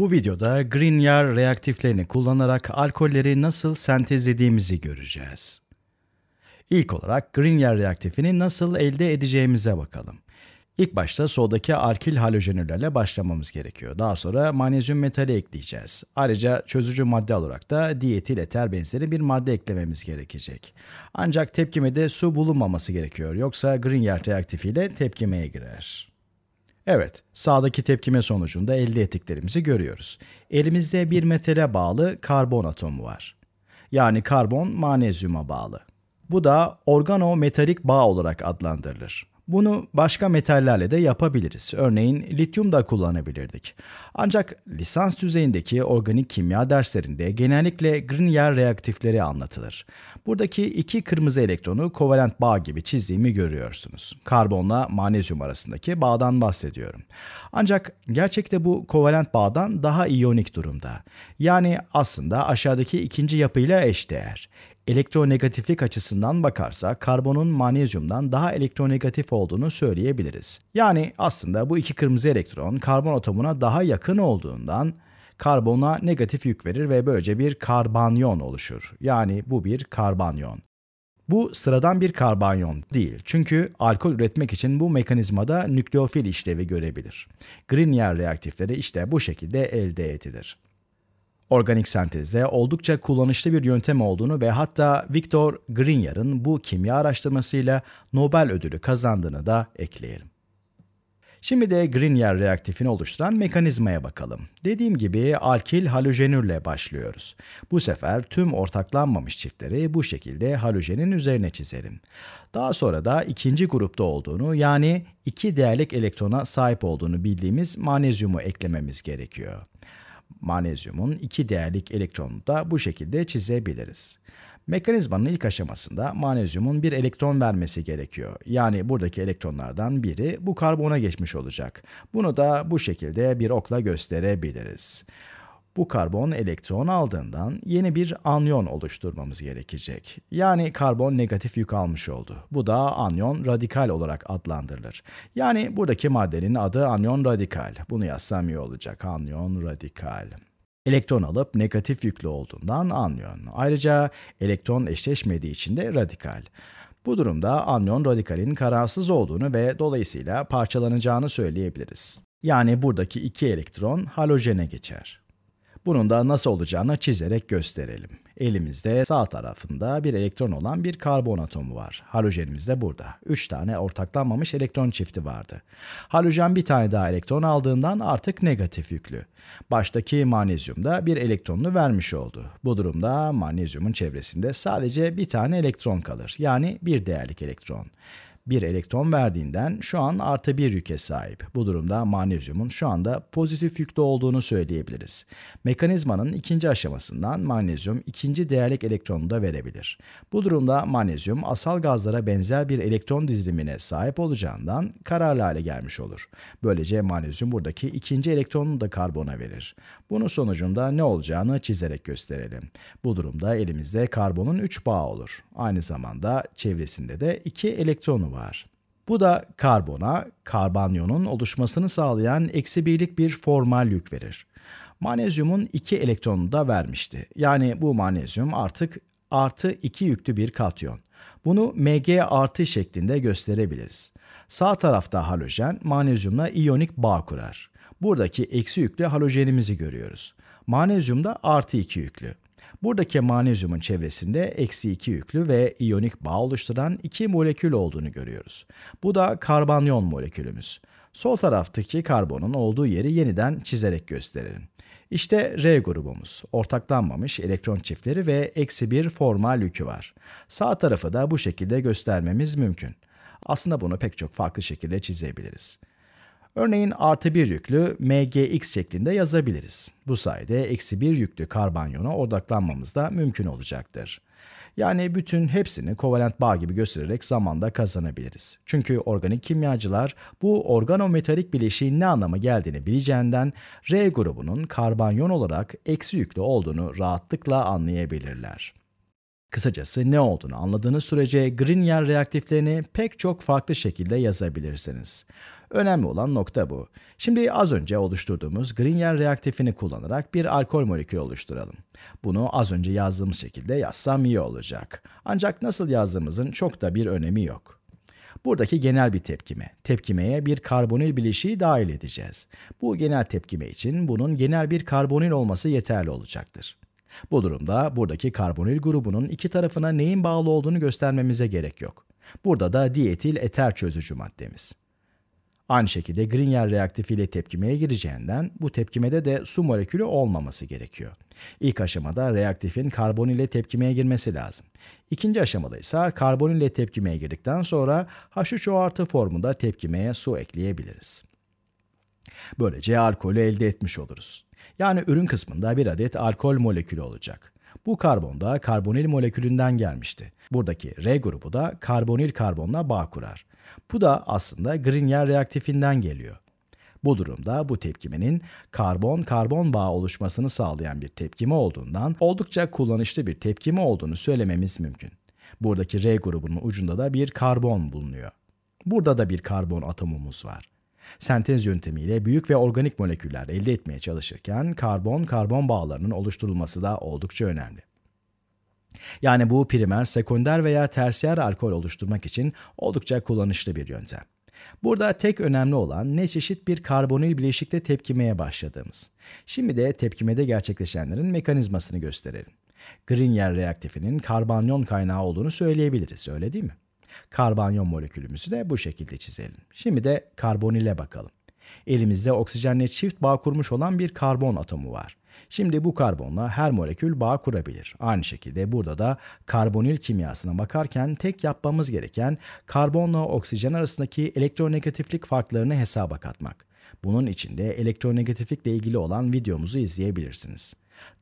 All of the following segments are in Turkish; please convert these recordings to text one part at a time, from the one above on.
Bu videoda Green Grignard reaktiflerini kullanarak alkolleri nasıl sentezlediğimizi göreceğiz. İlk olarak Green Grignard reaktifini nasıl elde edeceğimize bakalım. İlk başta soldaki alkil halojenürlerle başlamamız gerekiyor. Daha sonra magnezyum metali ekleyeceğiz. Ayrıca çözücü madde olarak da diyetil eter benzeri bir madde eklememiz gerekecek. Ancak tepkimede su bulunmaması gerekiyor. Yoksa Grignard reaktifiyle tepkimeye girer. Evet, sağdaki tepkime sonucunda elde ettiklerimizi görüyoruz. Elimizde bir metale bağlı karbon atomu var. Yani karbon manezyuma bağlı. Bu da organometalik bağ olarak adlandırılır. Bunu başka metallerle de yapabiliriz. Örneğin lityum da kullanabilirdik. Ancak lisans düzeyindeki organik kimya derslerinde genellikle Grignard reaktifleri anlatılır. Buradaki iki kırmızı elektronu kovalent bağ gibi çizdiğimi görüyorsunuz. Karbonla magnezyum arasındaki bağdan bahsediyorum. Ancak gerçekte bu kovalent bağdan daha iyonik durumda. Yani aslında aşağıdaki ikinci yapıyla eşdeğer. Elektronegatiflik açısından bakarsa karbonun magnezyumdan daha elektronegatif olduğunu söyleyebiliriz. Yani aslında bu iki kırmızı elektron karbon atomuna daha yakın olduğundan karbona negatif yük verir ve böylece bir karbanyon oluşur. Yani bu bir karbanyon. Bu sıradan bir karbanyon değil. Çünkü alkol üretmek için bu mekanizmada nükleofil işlevi görebilir. Grignard reaktifleri işte bu şekilde elde edilir organik sentezde oldukça kullanışlı bir yöntem olduğunu ve hatta Victor Grinyar'ın bu kimya araştırmasıyla Nobel ödülü kazandığını da ekleyelim. Şimdi de Grignard reaktifini oluşturan mekanizmaya bakalım. Dediğim gibi alkil halojenürle başlıyoruz. Bu sefer tüm ortaklanmamış çiftleri bu şekilde halojenin üzerine çizerim. Daha sonra da ikinci grupta olduğunu yani iki değerlik elektrona sahip olduğunu bildiğimiz manezyumu eklememiz gerekiyor. Manezyumun iki değerlik elektronunu da bu şekilde çizebiliriz. Mekanizmanın ilk aşamasında manezyumun bir elektron vermesi gerekiyor. Yani buradaki elektronlardan biri bu karbona geçmiş olacak. Bunu da bu şekilde bir okla gösterebiliriz. Bu karbon elektron aldığından yeni bir anyon oluşturmamız gerekecek. Yani karbon negatif yük almış oldu. Bu da anyon radikal olarak adlandırılır. Yani buradaki maddenin adı anyon radikal. Bunu yazsam iyi olacak. Anyon radikal elektron alıp negatif yüklü olduğundan anyon. Ayrıca elektron eşleşmediği için de radikal. Bu durumda anyon radikalin kararsız olduğunu ve dolayısıyla parçalanacağını söyleyebiliriz. Yani buradaki iki elektron halojene geçer. Bunun da nasıl olacağını çizerek gösterelim. Elimizde sağ tarafında bir elektron olan bir karbon atomu var. Halojenimiz de burada. 3 tane ortaklanmamış elektron çifti vardı. Halojen bir tane daha elektron aldığından artık negatif yüklü. Baştaki manezyum da bir elektronunu vermiş oldu. Bu durumda manezyumun çevresinde sadece bir tane elektron kalır. Yani bir değerlik elektron bir elektron verdiğinden şu an artı bir yüke sahip. Bu durumda magnezyumun şu anda pozitif yükte olduğunu söyleyebiliriz. Mekanizmanın ikinci aşamasından magnezyum ikinci değerlik elektronu da verebilir. Bu durumda magnezyum asal gazlara benzer bir elektron dizilimine sahip olacağından kararlı hale gelmiş olur. Böylece magnezyum buradaki ikinci elektronunu da karbona verir. Bunun sonucunda ne olacağını çizerek gösterelim. Bu durumda elimizde karbonun 3 bağı olur. Aynı zamanda çevresinde de 2 elektronu var. Bu da karbona, karbanyonun oluşmasını sağlayan eksi birlik bir formal yük verir. Manezyumun iki elektronunu da vermişti. Yani bu manezyum artık artı iki yüklü bir katyon. Bunu Mg artı şeklinde gösterebiliriz. Sağ tarafta halojen manezyumla iyonik bağ kurar. Buradaki eksi yüklü halojenimizi görüyoruz. Manezyum da artı iki yüklü. Buradaki manezyumun çevresinde eksi 2 yüklü ve iyonik bağ oluşturan iki molekül olduğunu görüyoruz. Bu da karbonyon molekülümüz. Sol taraftaki karbonun olduğu yeri yeniden çizerek gösterelim. İşte R grubumuz, ortaklanmamış elektron çiftleri ve eksi bir formal yükü var. Sağ tarafı da bu şekilde göstermemiz mümkün. Aslında bunu pek çok farklı şekilde çizebiliriz. Örneğin artı bir yüklü MGX şeklinde yazabiliriz. Bu sayede eksi bir yüklü karbanyona odaklanmamız da mümkün olacaktır. Yani bütün hepsini kovalent bağ gibi göstererek zamanda kazanabiliriz. Çünkü organik kimyacılar bu organometalik bileşiğin ne anlama geldiğini bileceğinden R grubunun karbanyon olarak eksi yüklü olduğunu rahatlıkla anlayabilirler. Kısacası ne olduğunu anladığınız sürece Grignard reaktiflerini pek çok farklı şekilde yazabilirsiniz. Önemli olan nokta bu. Şimdi az önce oluşturduğumuz Grignard reaktifini kullanarak bir alkol molekülü oluşturalım. Bunu az önce yazdığımız şekilde yazsam iyi olacak. Ancak nasıl yazdığımızın çok da bir önemi yok. Buradaki genel bir tepkime. Tepkimeye bir karbonil bileşiği dahil edeceğiz. Bu genel tepkime için bunun genel bir karbonil olması yeterli olacaktır. Bu durumda buradaki karbonil grubunun iki tarafına neyin bağlı olduğunu göstermemize gerek yok. Burada da dietil eter çözücü maddemiz. Aynı şekilde Grignard reaktifi ile tepkimeye gireceğinden bu tepkimede de su molekülü olmaması gerekiyor. İlk aşamada reaktifin karbon ile tepkimeye girmesi lazım. İkinci aşamada ise karbon ile tepkimeye girdikten sonra H3O artı formunda tepkimeye su ekleyebiliriz. Böylece alkolü elde etmiş oluruz. Yani ürün kısmında bir adet alkol molekülü olacak. Bu karbon da karbonil molekülünden gelmişti. Buradaki R grubu da karbonil karbonla bağ kurar. Bu da aslında Grignard reaktifinden geliyor. Bu durumda bu tepkimenin karbon-karbon bağı oluşmasını sağlayan bir tepkime olduğundan oldukça kullanışlı bir tepkime olduğunu söylememiz mümkün. Buradaki R grubunun ucunda da bir karbon bulunuyor. Burada da bir karbon atomumuz var sentez yöntemiyle büyük ve organik moleküller elde etmeye çalışırken karbon-karbon bağlarının oluşturulması da oldukça önemli. Yani bu primer, sekonder veya tersiyer alkol oluşturmak için oldukça kullanışlı bir yöntem. Burada tek önemli olan ne çeşit bir karbonil bileşikte tepkimeye başladığımız. Şimdi de tepkimede gerçekleşenlerin mekanizmasını gösterelim. Grignard reaktifinin karbanyon kaynağı olduğunu söyleyebiliriz, öyle değil mi? Karbanyon molekülümüzü de bu şekilde çizelim. Şimdi de karbonile bakalım. Elimizde oksijenle çift bağ kurmuş olan bir karbon atomu var. Şimdi bu karbonla her molekül bağ kurabilir. Aynı şekilde burada da karbonil kimyasına bakarken tek yapmamız gereken karbonla oksijen arasındaki elektronegatiflik farklarını hesaba katmak. Bunun için de elektronegatiflikle ilgili olan videomuzu izleyebilirsiniz.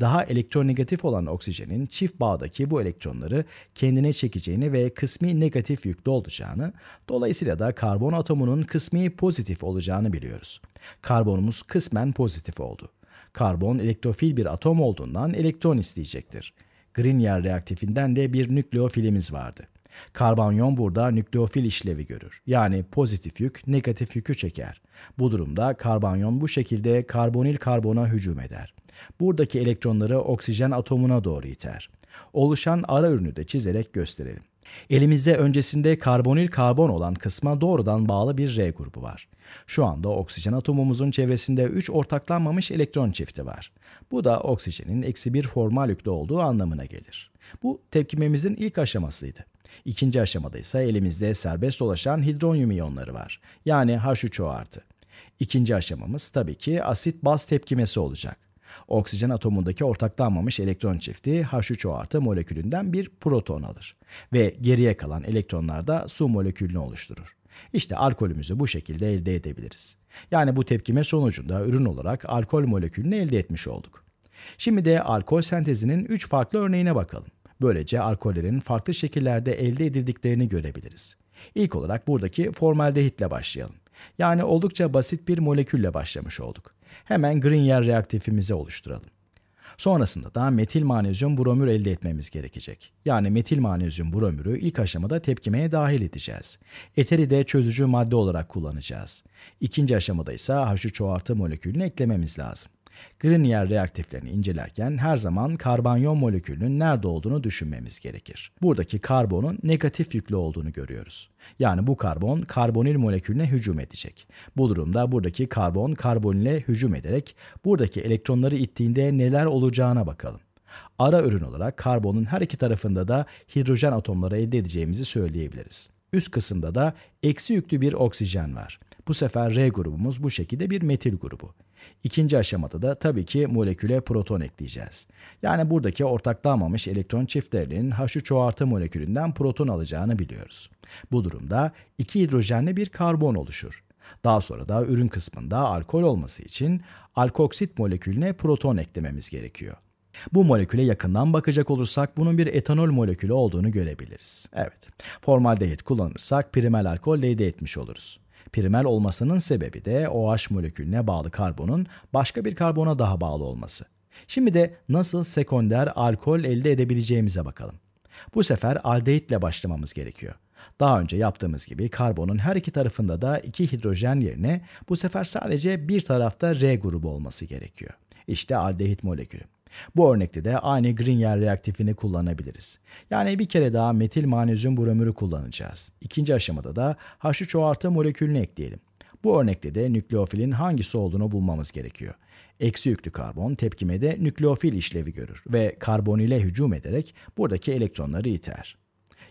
Daha elektronegatif olan oksijenin çift bağdaki bu elektronları kendine çekeceğini ve kısmi negatif yüklü olacağını, dolayısıyla da karbon atomunun kısmi pozitif olacağını biliyoruz. Karbonumuz kısmen pozitif oldu. Karbon elektrofil bir atom olduğundan elektron isteyecektir. Grignard reaktifinden de bir nükleofilimiz vardı. Karbanyon burada nükleofil işlevi görür. Yani pozitif yük negatif yükü çeker. Bu durumda karbanyon bu şekilde karbonil karbona hücum eder. Buradaki elektronları oksijen atomuna doğru iter. Oluşan ara ürünü de çizerek gösterelim. Elimizde öncesinde karbonil karbon olan kısma doğrudan bağlı bir R grubu var. Şu anda oksijen atomumuzun çevresinde 3 ortaklanmamış elektron çifti var. Bu da oksijenin eksi bir formal yüklü olduğu anlamına gelir. Bu tepkimemizin ilk aşamasıydı. İkinci aşamada ise elimizde serbest dolaşan hidronyum iyonları var. Yani H3O artı. İkinci aşamamız tabii ki asit baz tepkimesi olacak. Oksijen atomundaki ortaklanmamış elektron çifti H3O artı molekülünden bir proton alır ve geriye kalan elektronlar da su molekülünü oluşturur. İşte alkolümüzü bu şekilde elde edebiliriz. Yani bu tepkime sonucunda ürün olarak alkol molekülünü elde etmiş olduk. Şimdi de alkol sentezinin 3 farklı örneğine bakalım. Böylece alkollerin farklı şekillerde elde edildiklerini görebiliriz. İlk olarak buradaki formaldehitle başlayalım. Yani oldukça basit bir molekülle başlamış olduk hemen green yer reaktifimizi oluşturalım. Sonrasında da metil manezyum bromür elde etmemiz gerekecek. Yani metil manezyum bromürü ilk aşamada tepkimeye dahil edeceğiz. Eteri de çözücü madde olarak kullanacağız. İkinci aşamada ise H3 çoğaltı molekülünü eklememiz lazım. Grignard reaktiflerini incelerken her zaman karbanyon molekülünün nerede olduğunu düşünmemiz gerekir. Buradaki karbonun negatif yüklü olduğunu görüyoruz. Yani bu karbon karbonil molekülüne hücum edecek. Bu durumda buradaki karbon karbonile hücum ederek buradaki elektronları ittiğinde neler olacağına bakalım. Ara ürün olarak karbonun her iki tarafında da hidrojen atomları elde edeceğimizi söyleyebiliriz. Üst kısımda da eksi yüklü bir oksijen var. Bu sefer R grubumuz bu şekilde bir metil grubu. İkinci aşamada da tabii ki moleküle proton ekleyeceğiz. Yani buradaki ortaklanmamış elektron çiftlerinin H3 çoğartı molekülünden proton alacağını biliyoruz. Bu durumda iki hidrojenle bir karbon oluşur. Daha sonra da ürün kısmında alkol olması için alkoksit molekülüne proton eklememiz gerekiyor. Bu moleküle yakından bakacak olursak bunun bir etanol molekülü olduğunu görebiliriz. Evet, formaldehit kullanırsak primer alkol elde etmiş oluruz. Primer olmasının sebebi de OH molekülüne bağlı karbonun başka bir karbona daha bağlı olması. Şimdi de nasıl sekonder alkol elde edebileceğimize bakalım. Bu sefer aldehitle başlamamız gerekiyor. Daha önce yaptığımız gibi karbonun her iki tarafında da iki hidrojen yerine bu sefer sadece bir tarafta R grubu olması gerekiyor. İşte aldehit molekülü. Bu örnekte de aynı Grignard reaktifini kullanabiliriz. Yani bir kere daha metil manezyum bromürü kullanacağız. İkinci aşamada da h 3 molekülünü ekleyelim. Bu örnekte de nükleofilin hangisi olduğunu bulmamız gerekiyor. Eksi yüklü karbon tepkimede nükleofil işlevi görür ve karbon ile hücum ederek buradaki elektronları iter.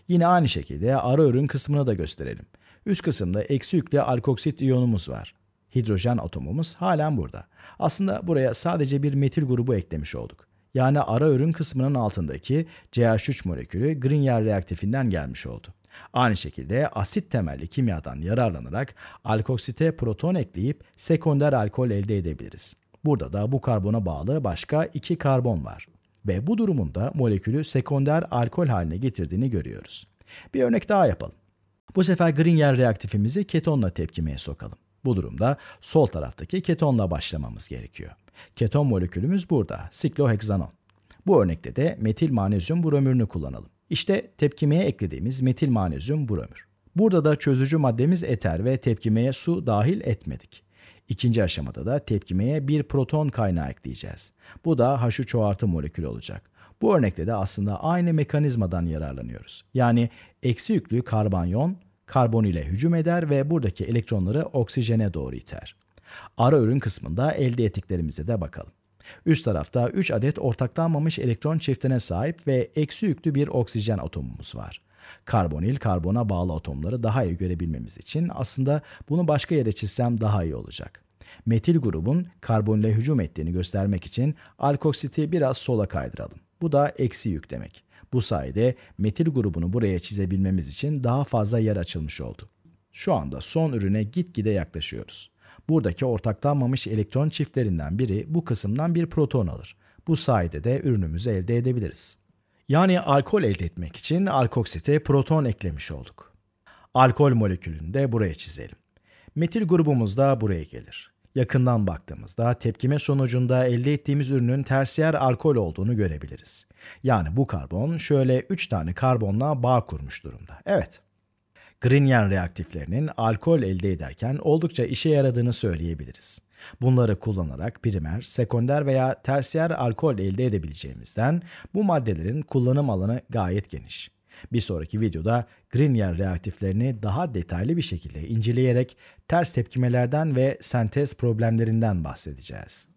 Yine aynı şekilde ara ürün kısmını da gösterelim. Üst kısımda eksi yüklü alkoksit iyonumuz var hidrojen atomumuz halen burada. Aslında buraya sadece bir metil grubu eklemiş olduk. Yani ara ürün kısmının altındaki CH3 molekülü Grignard reaktifinden gelmiş oldu. Aynı şekilde asit temelli kimyadan yararlanarak alkoksite proton ekleyip sekonder alkol elde edebiliriz. Burada da bu karbona bağlı başka iki karbon var ve bu durumunda molekülü sekonder alkol haline getirdiğini görüyoruz. Bir örnek daha yapalım. Bu sefer Grignard reaktifimizi ketonla tepkimeye sokalım. Bu durumda sol taraftaki ketonla başlamamız gerekiyor. Keton molekülümüz burada, sikloheksanon. Bu örnekte de metil manezyum bromürünü kullanalım. İşte tepkimeye eklediğimiz metil manezyum bromür. Burada da çözücü maddemiz eter ve tepkimeye su dahil etmedik. İkinci aşamada da tepkimeye bir proton kaynağı ekleyeceğiz. Bu da H3 artı molekülü olacak. Bu örnekte de aslında aynı mekanizmadan yararlanıyoruz. Yani eksi yüklü karbanyon karbon ile hücum eder ve buradaki elektronları oksijene doğru iter. Ara ürün kısmında elde ettiklerimize de bakalım. Üst tarafta 3 adet ortaklanmamış elektron çiftine sahip ve eksi yüklü bir oksijen atomumuz var. Karbonil karbona bağlı atomları daha iyi görebilmemiz için aslında bunu başka yere çizsem daha iyi olacak. Metil grubun karbonile hücum ettiğini göstermek için alkoksiti biraz sola kaydıralım. Bu da eksi yük demek. Bu sayede metil grubunu buraya çizebilmemiz için daha fazla yer açılmış oldu. Şu anda son ürüne gitgide yaklaşıyoruz. Buradaki ortaklanmamış elektron çiftlerinden biri bu kısımdan bir proton alır. Bu sayede de ürünümüzü elde edebiliriz. Yani alkol elde etmek için alkoksite proton eklemiş olduk. Alkol molekülünü de buraya çizelim. Metil grubumuz da buraya gelir yakından baktığımızda tepkime sonucunda elde ettiğimiz ürünün tersiyer alkol olduğunu görebiliriz. Yani bu karbon şöyle 3 tane karbonla bağ kurmuş durumda. Evet. Grignard reaktiflerinin alkol elde ederken oldukça işe yaradığını söyleyebiliriz. Bunları kullanarak primer, sekonder veya tersiyer alkol elde edebileceğimizden bu maddelerin kullanım alanı gayet geniş. Bir sonraki videoda Grignard reaktiflerini daha detaylı bir şekilde inceleyerek ters tepkimelerden ve sentez problemlerinden bahsedeceğiz.